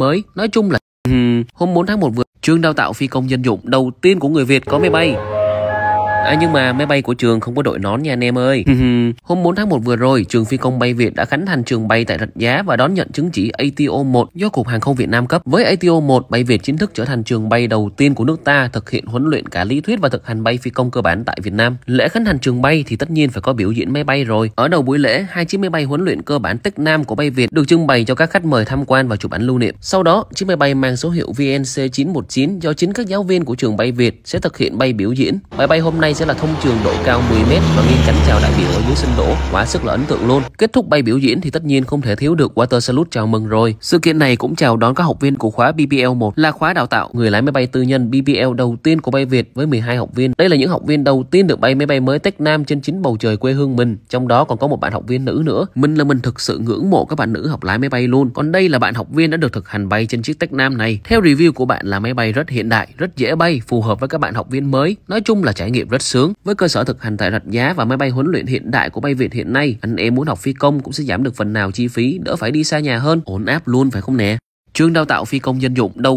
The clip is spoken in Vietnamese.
mới. Nói chung là ừ. hôm 4 tháng 1 vừa, trường đào tạo phi công dân dụng đầu tiên của người Việt có máy bay. À, nhưng mà máy bay của trường không có đội nón nha anh em ơi. Ừ hôm 4 tháng 1 vừa rồi, trường phi công bay Việt đã khánh thành trường bay tại Rạch Giá và đón nhận chứng chỉ ATO 1 do Cục Hàng không Việt Nam cấp. Với ATO 1, bay Việt chính thức trở thành trường bay đầu tiên của nước ta thực hiện huấn luyện cả lý thuyết và thực hành bay phi công cơ bản tại Việt Nam. Lễ khánh thành trường bay thì tất nhiên phải có biểu diễn máy bay rồi. Ở đầu buổi lễ, hai chiếc máy bay huấn luyện cơ bản Tech Nam của bay Việt được trưng bày cho các khách mời tham quan và chụp ảnh lưu niệm. Sau đó, chiếc máy bay mang số hiệu VNC 919 do chính các giáo viên của trường bay Việt sẽ thực hiện bay biểu diễn. Máy bay hôm nay sẽ là thông trường độ cao 10m và nghiêng cánh chào đại biểu ở dưới sân đổ, quá sức là ấn tượng luôn. Kết thúc bay biểu diễn thì tất nhiên không thể thiếu được Water Salute chào mừng rồi. Sự kiện này cũng chào đón các học viên của khóa BPL 1 là khóa đào tạo người lái máy bay tư nhân BPL đầu tiên của bay Việt với 12 học viên. Đây là những học viên đầu tiên được bay máy bay mới Tech Nam trên chính bầu trời quê hương mình, trong đó còn có một bạn học viên nữ nữa. Mình là mình thực sự ngưỡng mộ các bạn nữ học lái máy bay luôn. Còn đây là bạn học viên đã được thực hành bay trên chiếc Tech Nam này. Theo review của bạn là máy bay rất hiện đại, rất dễ bay, phù hợp với các bạn học viên mới. Nói chung là trải nghiệm rất sướng. Với cơ sở thực hành tại Rạch Giá và máy bay huấn luyện hiện đại của bay Việt hiện nay, anh em muốn học phi công cũng sẽ giảm được phần nào chi phí, đỡ phải đi xa nhà hơn, ổn áp luôn phải không nè? Trường đào tạo phi công dân dụng đâu